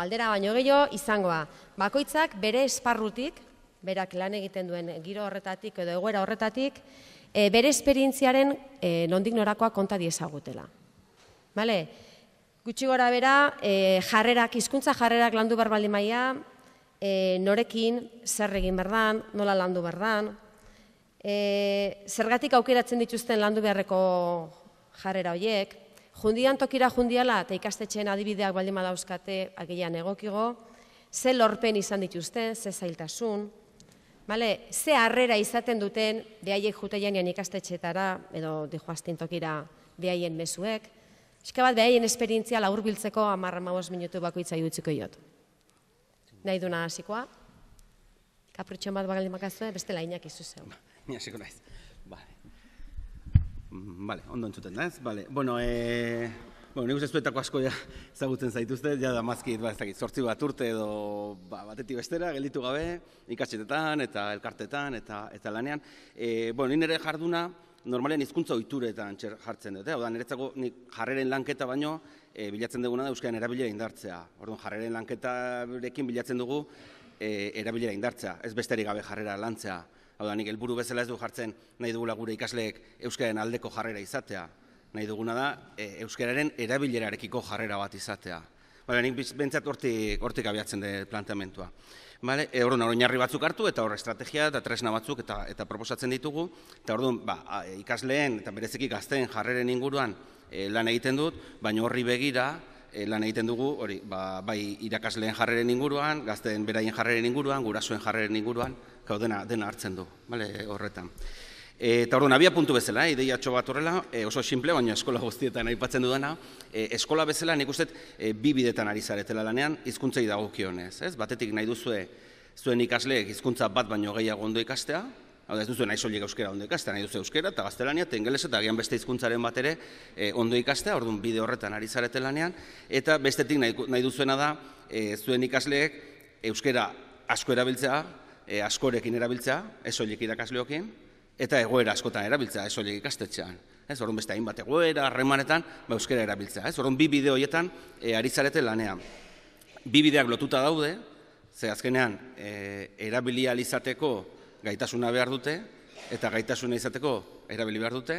Aldera baino gehiago izangoa. Bakoitzak bere esparrutik, berak lan egiten duen giro horretatik edo egoera horretatik, e, bere esperientziaren e, nondik norakoa konta diezagutela. Bale? Gutxi gora bera, e, eh, jarrerak, hizkuntza jarrerak landu berbali maia, e, norekin, zer egin berdan, nola landu berdan, e, zergatik aukeratzen dituzten landu beharreko jarrera horiek, jundian tokira jundiala eta ikastetxeen adibideak baldin badauzkate agian egokigo, ze lorpen izan dituzten, ze zailtasun, Bale, ze harrera izaten duten behaiek jutean ean edo dihoaztin tokira behaien mesuek, eska bat behaien esperientzia laur biltzeko amarra minutu bakoitza jutziko jot. Nahi duna hasikoa? Kapritxon bat bagaldi makazue, beste lainak izu zeu. Ni hasiko naiz. Bale. Bale, mm, ondo entzuten da, ez? Bale, bueno, e... Bueno, nik asko ja zagutzen zaituzte, ja da mazkit, ba, ez bat urte edo ba, batetik bestera, gelditu gabe, ikasitetan, eta elkartetan eta eta lanean. E, bueno, nire jarduna, normalean hizkuntza oituretan jartzen dut, hau eh. da, niretzako nik jarreren lanketa baino, e, bilatzen duguna da Euskaren erabilera indartzea. Orduan, jarreren lanketarekin bilatzen dugu e, erabilera indartzea, ez besterik gabe jarrera lantzea. Hau da, nik elburu bezala ez du jartzen nahi dugula gure ikasleek euskaren aldeko jarrera izatea. Nahi duguna da, e, euskararen erabilerarekiko jarrera bat izatea. Baina nik bentsat hortik, abiatzen de planteamentua. Bale, e, orduan, hori batzuk hartu eta hori estrategia eta tresna batzuk eta, eta proposatzen ditugu. Eta orduan, ba, ikasleen eta berezekik gazteen jarreren inguruan e, lan egiten dut, baina horri begira, Eh, lan egiten dugu, hori, ba, bai irakasleen jarreren inguruan, gazten beraien jarreren inguruan, gurasoen jarreren inguruan, gau dena, hartzen du, bale, horretan. eta hori, nabia puntu bezala, eh, ideia bat horrela, eh, oso simple, baina eskola guztietan aipatzen dudana, eskola bezala nik uste e, bi bidetan ari zaretela lanean, izkuntzei dago ez? Batetik nahi duzue, zuen ikasleek hizkuntza bat baino gehiago ondo ikastea, Hau da, ez duzu nahi soliek euskera ondo nahi duzu euskera, eta gaztelania, lanean, eta ingelesa, eta agian beste hizkuntzaren bat ere eh, ondo ikastea, orduan bide horretan ari zarete lanean, eta bestetik nahi duzuena da, eh, zuen ikasleek euskera asko erabiltzea, eh, askorekin erabiltzea, ez soliek irakasleokin, eta egoera askotan erabiltzea, ez soliek ikastetxean. Ez orduan beste hainbat egoera, arremanetan, ba euskera erabiltzea. Ez orduan bi bide horietan ari zarete lanean. Bi bideak lotuta daude, ze azkenean erabilializateko, gaitasuna behar dute, eta gaitasuna izateko erabili behar dute.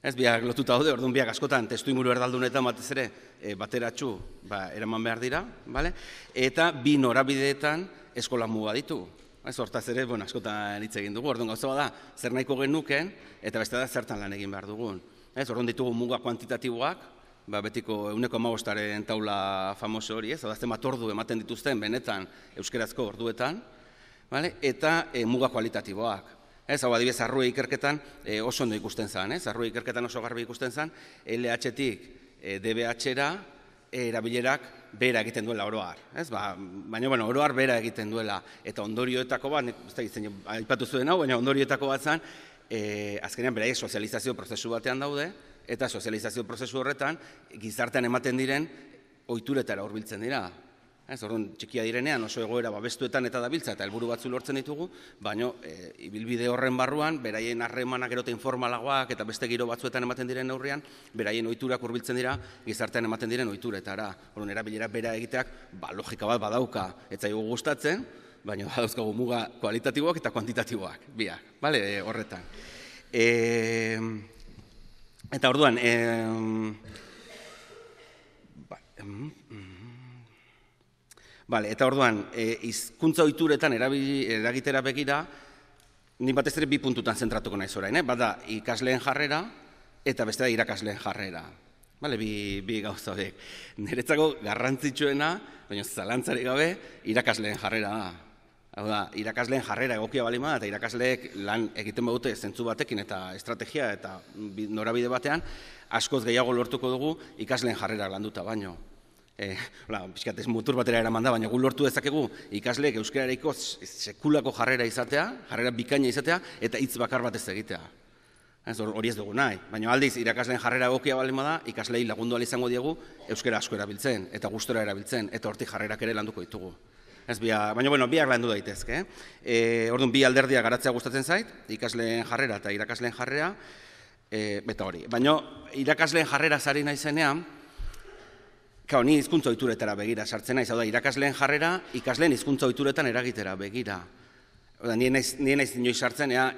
Ez biak lotuta daude, orduan biak askotan testu inguru erdaldunetan batez ere e, eh, bateratxu ba, eraman behar dira, bale? eta bi norabideetan eskola muga ditu. Ez hortaz ere, bueno, askotan hitz egin dugu, orduan gauza bada, zer nahiko genuken, eta beste da zertan lan egin behar dugun. Ez orduan ditugu muga kuantitatiboak, Ba, betiko euneko amagostaren taula famoso hori, ez, adazten bat ordu ematen dituzten, benetan, euskerazko orduetan, vale? eta e, muga kualitatiboak. Ez, hau adibidez, arrua ikerketan eh, oso ondo ikusten zen, ez? Arrua ikerketan oso garbi ikusten zen, LHTik, eh, DBHera, erabilerak bera egiten duela oroar, ez? Ba, baina, bueno, oroar bera egiten duela, eta ondorioetako bat, ez da izan, aipatu hau, baina ondorioetako bat zen, e, azkenean beraiek sozializazio prozesu batean daude, eta sozializazio prozesu horretan, gizartean ematen diren, oituretara hurbiltzen dira, Ez, orduan, txikia direnean oso egoera babestuetan eta dabiltza eta helburu batzu lortzen ditugu, baino e, ibilbide horren barruan beraien harremanak erote informalagoak eta beste giro batzuetan ematen diren neurrian, beraien ohiturak hurbiltzen dira gizartean ematen diren ohituretara. Orduan erabilera bera egiteak ba logika bat badauka, eta zaigu gustatzen, baino badauzkagu muga kualitatiboak eta kuantitatiboak, bia, bale, eh, horretan. E, eta orduan, ba, mm. Bale, eta orduan, e, izkuntza oituretan eragitera begira, ni batez ere bi puntutan zentratuko naiz orain, eh? bada ikasleen jarrera eta beste da irakasleen jarrera. Bale, bi, bi gauza horiek. Niretzako garrantzitsuena, baina zalantzarik gabe, irakasleen jarrera da. Hau da, irakasleen jarrera egokia balima eta irakasleek lan egiten badute zentzu batekin eta estrategia eta norabide batean, askoz gehiago lortuko dugu ikasleen jarrera landuta baino e, eh, pixkat ez mutur batera eraman da, baina gu lortu dezakegu ikasleek ikotz sekulako jarrera izatea, jarrera bikaina izatea, eta hitz bakar batez egitea. Ez hori ez dugu nahi, baina aldiz irakasleen jarrera egokia balen bada, ikaslei lagundu izango diegu euskara asko erabiltzen eta gustora erabiltzen eta hortik jarrerak ere landuko ditugu. Ez bia, baina bueno, biak landu daitezke, eh? eh orduan bi alderdia garatzea gustatzen zait, ikasleen jarrera eta irakasleen jarrera, eh, beta hori. Baina irakasleen jarrera sari naizenean, Kao, ni hizkuntza oituretara begira sartzen naiz, hau da, irakasleen jarrera, ikasleen hizkuntza oituretan eragitera begira. Oda, nien naiz, nien naiz dinoi sartzen, ea,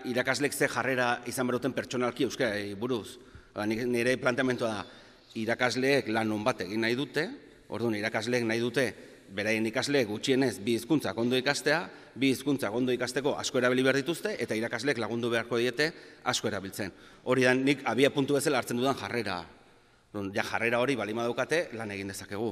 ze jarrera izan beroten pertsonalki euskara buruz. nire planteamentoa da, irakasleek lan onbat bat egin nahi dute, orduan irakasleek nahi dute, beraien ikasleek gutxienez bi hizkuntza ondo ikastea, bi hizkuntza gondo ikasteko asko erabili behar dituzte, eta irakasleek lagundu beharko diete asko erabiltzen. Hori da, nik abia puntu bezala hartzen dudan jarrera non, ja jarrera hori balima daukate lan egin dezakegu.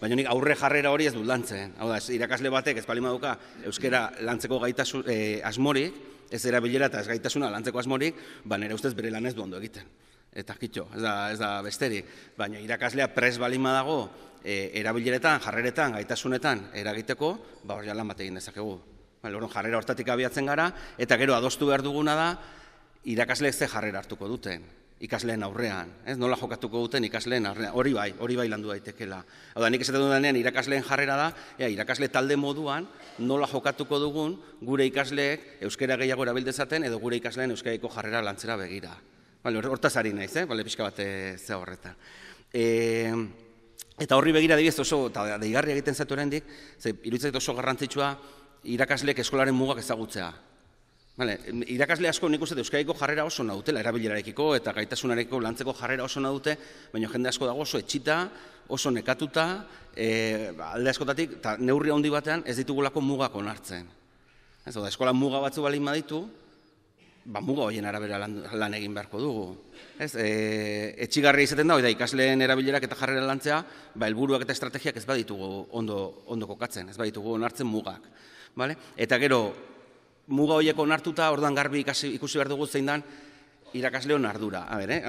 Baina nik aurre jarrera hori ez dut lantzen. Hau da, irakasle batek ez balima duka euskera lantzeko gaitasu e, eh, asmori, ez erabilera eta ez gaitasuna lantzeko asmorik ba nire ustez bere lan ez ondo egiten. Eta kitxo, ez da, ez da besteri. Baina irakaslea pres balima dago eh, erabileretan, jarreretan, gaitasunetan eragiteko, ba hori lan batekin dezakegu. Baina jarrera hortatik abiatzen gara, eta gero adostu behar duguna da, irakasleek ze jarrera hartuko duten ikasleen aurrean, ez nola jokatuko duten ikasleen aurrean, hori bai, hori bai landu daitekela. Hau da, nik esaten denean irakasleen jarrera da, ea, irakasle talde moduan nola jokatuko dugun gure ikasleek euskera gehiago dezaten edo gure ikasleen euskaiko jarrera lantzera begira. Bale, hortaz ari naiz, eh? Bale, pixka bate eh, ze horretan. E, eta horri begira dibiz oso, eta deigarri egiten zatu erendik, ze, iruditzak oso garrantzitsua, irakasleek eskolaren mugak ezagutzea. Vale, irakasle asko nik uste euskaiko jarrera oso nautela, erabilerarekiko eta gaitasunarekiko lantzeko jarrera oso naute, baina jende asko dago oso etxita, oso nekatuta, e, alde askotatik, eta neurri handi batean ez ditugulako mugako onartzen. Ez da, eskola muga batzu balin baditu, ba, muga hoien arabera lan, egin beharko dugu. Ez, e, etxigarria izaten da, oida, ikasleen erabilerak eta jarrera lantzea, ba, helburuak eta estrategiak ez baditugu ondo, ondo kokatzen, ez baditugu onartzen mugak. Vale? Eta gero, muga horiek onartuta, ordan garbi ikasi, ikusi behar dugu zein dan, irakasleon ardura. A ber, eh?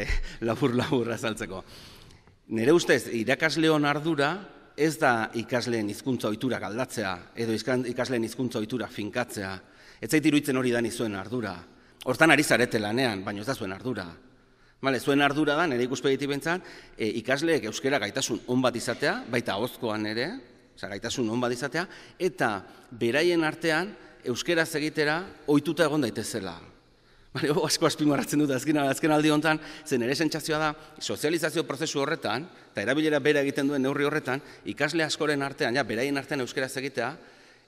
eh labur laburra azaltzeko. Nere ustez, irakasleon ardura ez da ikasleen hizkuntza ohitura galdatzea, edo ikasleen hizkuntza ohitura finkatzea. Ez zait iruitzen hori da zuen ardura. Hortan ari zarete lanean, baina ez da zuen ardura. Vale, zuen ardura da, nire ikuspegiti bentzan, e, ikasleek euskera gaitasun bat izatea, baita hozkoan ere, gaitasun gaitasun bat izatea, eta beraien artean, euskera egitera ohituta egon daitezela. zela. asko azpimarratzen dut, azken, azken aldi honetan, zen ere sentzazioa da, sozializazio prozesu horretan, eta erabilera bera egiten duen neurri horretan, ikasle askoren artean, ja, beraien artean euskera egitea,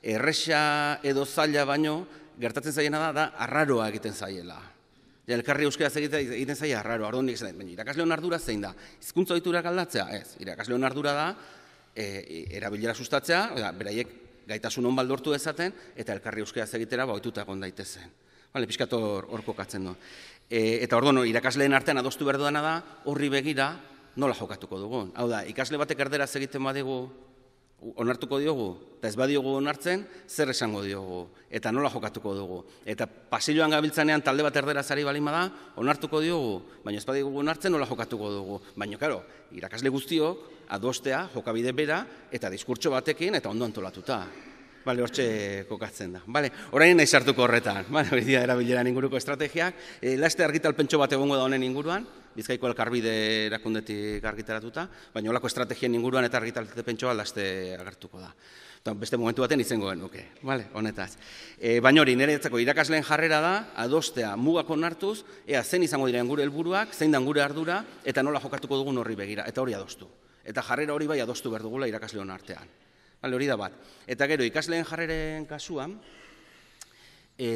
erresa edo zaila baino, gertatzen zaiena da, da, arraroa egiten zaiela. Ja, elkarri euskera egitea egiten zaila, arraroa, arduan nik baina irakasle hon ardura zein da, izkuntza oitura aldatzea, ez, irakasle hon ardura da, E, eh, erabilera sustatzea, beraiek gaitasun honbal dortu dezaten, eta elkarri euskaraz egitera ba oituta egon daitezen. Bale, pixkatu horko katzen du. E, eta hor irakasleen artean adostu behar da, horri begira nola jokatuko dugun. Hau da, ikasle batek erdera egiten badigu onartuko diogu, eta ez badiogu onartzen, zer esango diogu, eta nola jokatuko dugu. Eta pasiloan gabiltzanean talde bat erdera zari balima da, onartuko diogu, baina ez badiogu onartzen, nola jokatuko dugu. Baina, karo, irakasle guztiok, adostea, jokabide bera, eta diskurtso batekin, eta ondo antolatuta. Bale, hortxe kokatzen da. Bale, orain nahi sartuko horretan. Bale, hori dira erabilera inguruko estrategiak. E, eh, laste argital pentso bat egongo da honen inguruan, bizkaiko elkarbide erakundetik argitaratuta, baina olako estrategien inguruan eta argital pentso bat laste agertuko da. Eta beste momentu baten izango genuke, bale, honetaz. E, baina hori, nire irakasleen jarrera da, adostea mugako nartuz, ea zen izango diren gure helburuak, zein dan gure ardura, eta nola jokatuko dugun horri begira, eta hori adostu. Eta jarrera hori bai adostu berdugula dugula irakasleon artean. Hale, bat. Eta gero, ikasleen jarreren kasuan, e,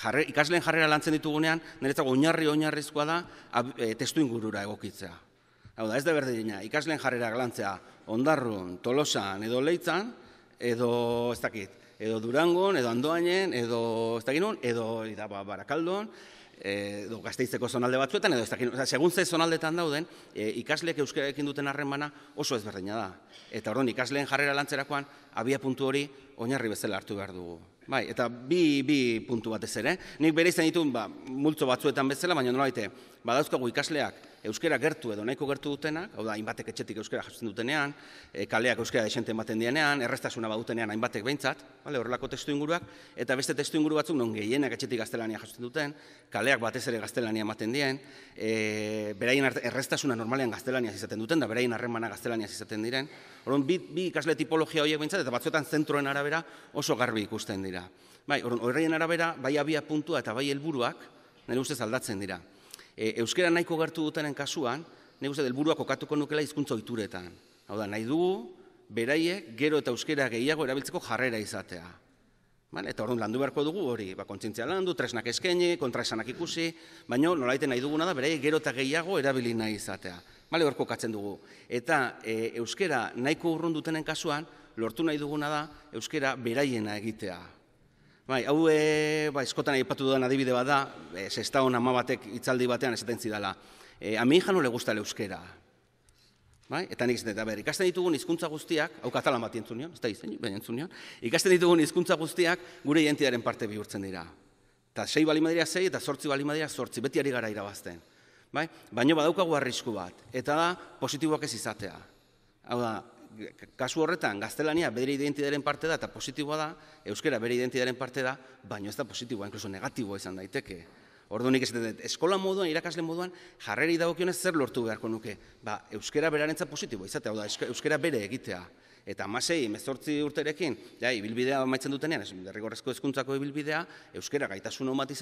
jarre, ikasleen jarrera lantzen ditugunean, niretzako oinarri oinarrizkoa da, ab, e, testu ingurura egokitzea. Hau da, ez da berdina, ikasleen jarrera lantzea, ondarrun, tolosan, edo leitzan, edo, ez dakit, edo durangon, edo andoainen, edo, ez dakit edo, ba, barakaldon, Eh, do, gazteizeko zonalde batzuetan, edo ez dakin, segun ze zonaldetan dauden, e, ikasleek ekin duten harrenbana oso ezberdina da. Eta hori, ikasleen jarrera lantzerakoan, abia puntu hori, oinarri bezala hartu behar dugu. Bai, eta bi, bi puntu batez ere. Nik bere izan ditu, ba, multzo batzuetan bezala, baina nolaite, eh, badauzkagu ikasleak, euskera gertu edo nahiko gertu dutenak, hau da, hainbatek etxetik euskera jatzen dutenean, eh, kaleak euskera desente ematen dienean, errestasuna badutenean hainbatek behintzat, horrelako testu inguruak, eta beste testu inguru batzuk non gehienak etxetik gaztelania jasotzen duten, kaleak batez ere gaztelania ematen dien, e, beraien errestasuna normalean gaztelania izaten duten, da beraien harremana gaztelania izaten diren, horren bi, ikasle tipologia horiek behintzat, eta batzuetan zentroen arabera oso garbi ikusten dira. Bai, arabera, bai abia puntua eta bai helburuak, nire ustez aldatzen dira e, euskera nahiko gertu dutenen kasuan, nik uste delburua kokatuko nukela hizkuntza oituretan. Hau da, nahi dugu, beraiek gero eta euskera gehiago erabiltzeko jarrera izatea. Bale, eta orduan landu beharko dugu hori, ba, kontzintzia landu, tresnak kontra esanak ikusi, baina nolaiten nahi duguna da, beraiek gero eta gehiago erabili nahi izatea. Bale, katzen dugu. Eta e, euskera nahiko urrun dutenen kasuan, lortu nahi duguna da, euskera beraiena egitea. Bai, hau e, ba, eskotan aipatu dudan adibide da, e, zesta hon ama batek itzaldi batean esaten zidala. E, a mi hija no le gusta euskera. Bai? Eta nik zenten, ber, ikasten ditugun hizkuntza guztiak, hau katalan bat entzun ez da izan, baina entzun ikasten ditugun hizkuntza guztiak gure identidaren parte bihurtzen dira. Eta sei bali madira sei, eta sortzi bali madira sortzi, beti ari gara irabazten. Bai? Baina badaukagu arrisku bat, eta da, positiboak ez izatea. Hau da, kasu horretan gaztelania bere identidaren parte da eta positiboa da, euskera bere identidaren parte da, baino ez da positiboa, inkluso negatiboa izan daiteke. Ordu ez dut, eskola moduan, irakasle moduan, jarreri daukionez zer lortu beharko nuke. Ba, euskera berarentza positiboa izatea, da, euskera bere egitea. Eta amasei, mezortzi urterekin, ja, ibilbidea maitzen dutenean, ez derrigorrezko ezkuntzako ibilbidea, euskera gaitasun omat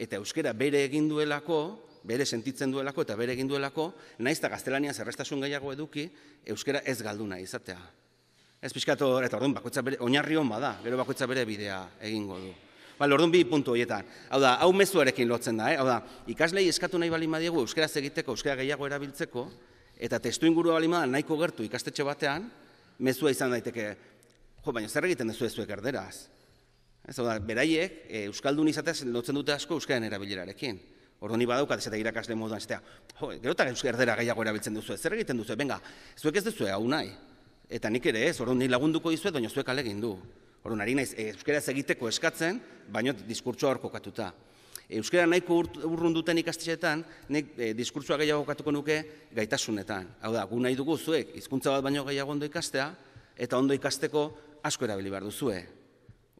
eta euskera bere egin duelako, bere sentitzen duelako eta bere egin duelako, naiz eta gaztelania zerrestasun gehiago eduki, euskera ez galdu nahi izatea. Ez pixkatu hori, eta orduan, bakoitza bere, oinarri hon bada, gero bakoitza bere bidea egingo du. Bale, orduan bi puntu horietan. Hau da, hau mezuarekin lotzen da, eh? hau da, ikaslei eskatu nahi bali diegu euskera egiteko, euskera gehiago erabiltzeko, eta testu ingurua bali da nahiko gertu ikastetxe batean, mezua izan daiteke, jo, baina zer egiten duzu ezuek erderaz. Ez, hau da, beraiek, eh, euskaldun izatez lotzen dute asko euskaren erabilerarekin. Orduan ni badaukat ez eta irakasle moduan eztea. Jo, gero eta erdera gehiago erabiltzen duzu, zer egiten duzu, benga, zuek ez duzu, hau nahi. Eta nik ere ez, ordu ni lagunduko izu baina zuek alegin du. Ordo nari nahi euskera egiteko eskatzen, baino diskurtsoa horko katuta. Euskera nahiko urrun duten nik eh, diskurtsua gehiago katuko nuke gaitasunetan. Hau da, gu nahi dugu zuek, izkuntza bat baino gehiago ondo ikastea, eta ondo ikasteko asko erabili behar duzu.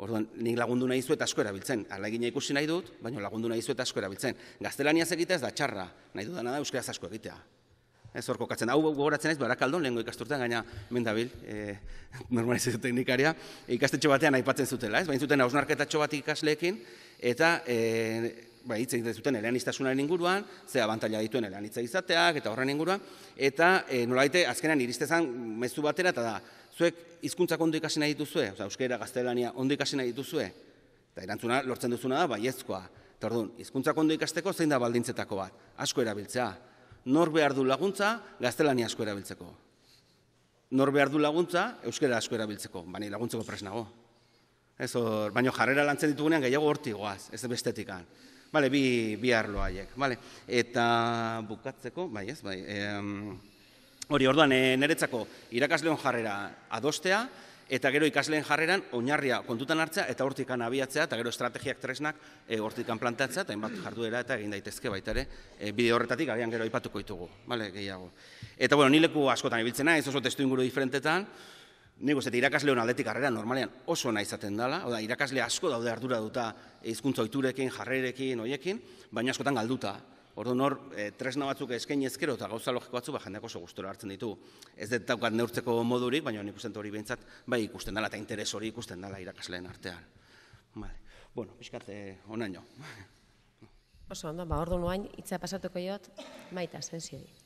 Orduan, nik lagundu nahi zuet asko erabiltzen. alagina ikusi nahi dut, baina lagundu nahi zuet asko erabiltzen. Gaztelaniaz egitea ez da txarra, nahi dudana da euskaraz asko egitea. Ez hor kokatzen da, hau gogoratzen ez, barakaldon, lehenko ikasturtean, gaina, mendabil, e, eh, normalizazio teknikaria, ikastetxo batean aipatzen zutela, ez? Bain zuten hausnarketatxo bat ikasleekin, eta eh, ba, hitz egiten zuten eleanistasunaren inguruan, ze abantaila dituen eleanitza izateak, eta horren inguruan, eta e, eh, azkenan azkenean iristezan mezu batera, eta da, zuek hizkuntza ondo ikasi nahi dituzue, osea euskera, gaztelania ondo ikasi nahi dituzue, eta erantzuna lortzen duzuna da, baiezkoa. Eta orduan, hizkuntzak ondo ikasteko zein da baldintzetako bat, asko erabiltzea. Nor behar laguntza, gaztelania asko erabiltzeko. Nor behar laguntza, euskera asko erabiltzeko, baina laguntzeko presnago. nago. Ez baino jarrera lantzen ditugunean gehiago horti goaz, ez bestetikan. Bale, bi, bi haiek. eta bukatzeko, bai ez, bai, hori orduan, e, niretzako irakasleon jarrera adostea, eta gero ikasleen jarreran oinarria kontutan hartzea eta hortikan abiatzea eta gero estrategiak tresnak e, eh, hortikan plantatzea eta hainbat jarduera eta egin daitezke baita ere e, bide horretatik agian gero aipatuko ditugu, bale, gehiago. Eta bueno, ni leku askotan ibiltzen ez oso testu inguru diferentetan, Nik uste, irakasle hon aldetik arrera normalean oso nahi izaten dela, oda, irakasle asko daude ardura duta izkuntza oiturekin, jarrerekin, oiekin, baina askotan galduta. Ordu nor, e, eh, tresna batzuk eskaini ezkero eta gauza logiko batzu, ba, jendeak oso hartzen ditu. Ez dut daukat neurtzeko modurik, baina nik uste, hori behintzat, bai ikusten dela, eta interes hori ikusten dela irakasleen artean. Vale. Bueno, pixkat, honaino. Eh, oso, ondo, ba, ordu nuain itza pasatuko jot, maita, zensioi.